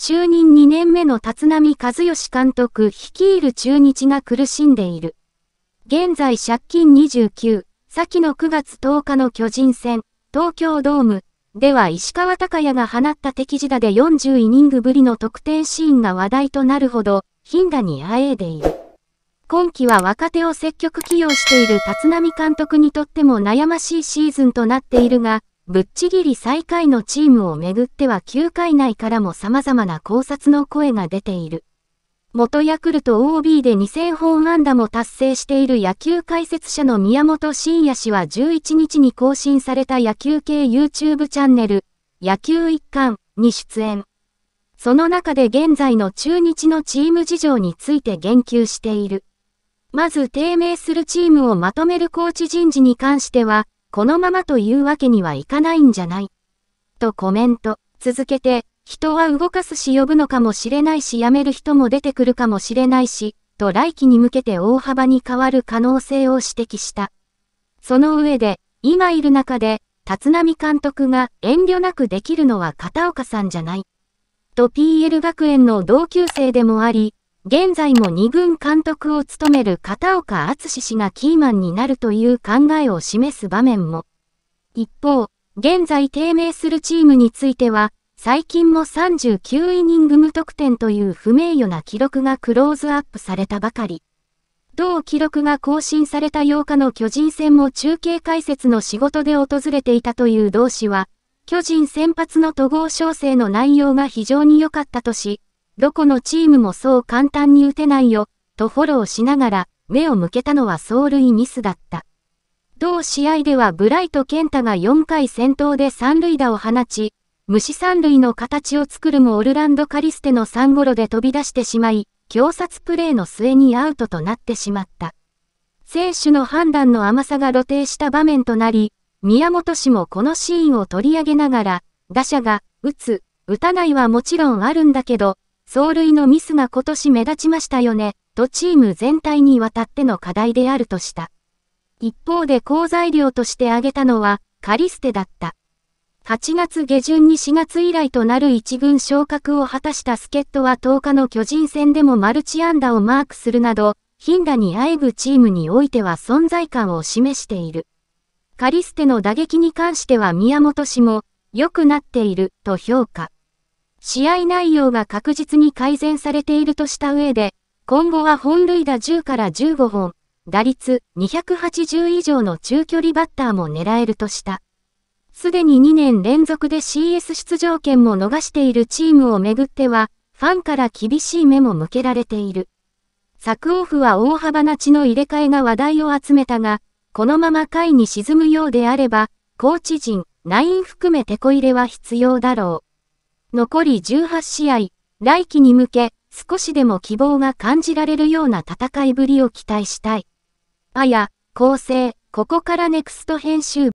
就任2年目の立浪和義監督率いる中日が苦しんでいる。現在借金29、先の9月10日の巨人戦、東京ドーム、では石川隆也が放った敵地打で40イニングぶりの得点シーンが話題となるほど、頻打にあえいでいる。今季は若手を積極起用している立浪監督にとっても悩ましいシーズンとなっているが、ぶっちぎり最下位のチームをめぐっては9回内からも様々な考察の声が出ている。元ヤクルト OB で2000本安打も達成している野球解説者の宮本慎也氏は11日に更新された野球系 YouTube チャンネル、野球一貫に出演。その中で現在の中日のチーム事情について言及している。まず低迷するチームをまとめるコーチ人事に関しては、このままというわけにはいかないんじゃない。とコメント。続けて、人は動かすし呼ぶのかもしれないし辞める人も出てくるかもしれないし、と来期に向けて大幅に変わる可能性を指摘した。その上で、今いる中で、立浪監督が遠慮なくできるのは片岡さんじゃない。と PL 学園の同級生でもあり、現在も2軍監督を務める片岡厚氏がキーマンになるという考えを示す場面も。一方、現在低迷するチームについては、最近も39イニング無得点という不名誉な記録がクローズアップされたばかり。同記録が更新された8日の巨人戦も中継解説の仕事で訪れていたという同氏は、巨人先発の戸郷調整の内容が非常に良かったとし、どこのチームもそう簡単に打てないよ、とフォローしながら、目を向けたのは走塁ミスだった。同試合ではブライト健太が4回先頭で三塁打を放ち、虫三塁の形を作るもオルランド・カリステの3ゴロで飛び出してしまい、強殺プレーの末にアウトとなってしまった。選手の判断の甘さが露呈した場面となり、宮本氏もこのシーンを取り上げながら、打者が、打つ、打たないはもちろんあるんだけど、走塁のミスが今年目立ちましたよね、とチーム全体にわたっての課題であるとした。一方で好材料として挙げたのは、カリステだった。8月下旬に4月以来となる1軍昇格を果たした助っ人は10日の巨人戦でもマルチ安打をマークするなど、頻打にあえぐチームにおいては存在感を示している。カリステの打撃に関しては宮本氏も、良くなっている、と評価。試合内容が確実に改善されているとした上で、今後は本塁打10から15本、打率280以上の中距離バッターも狙えるとした。すでに2年連続で CS 出場権も逃しているチームをめぐっては、ファンから厳しい目も向けられている。昨オフは大幅な血の入れ替えが話題を集めたが、このまま下位に沈むようであれば、コーチ陣、ナイン含めてこ入れは必要だろう。残り18試合、来季に向け、少しでも希望が感じられるような戦いぶりを期待したい。あや、構成、ここからネクスト編集部。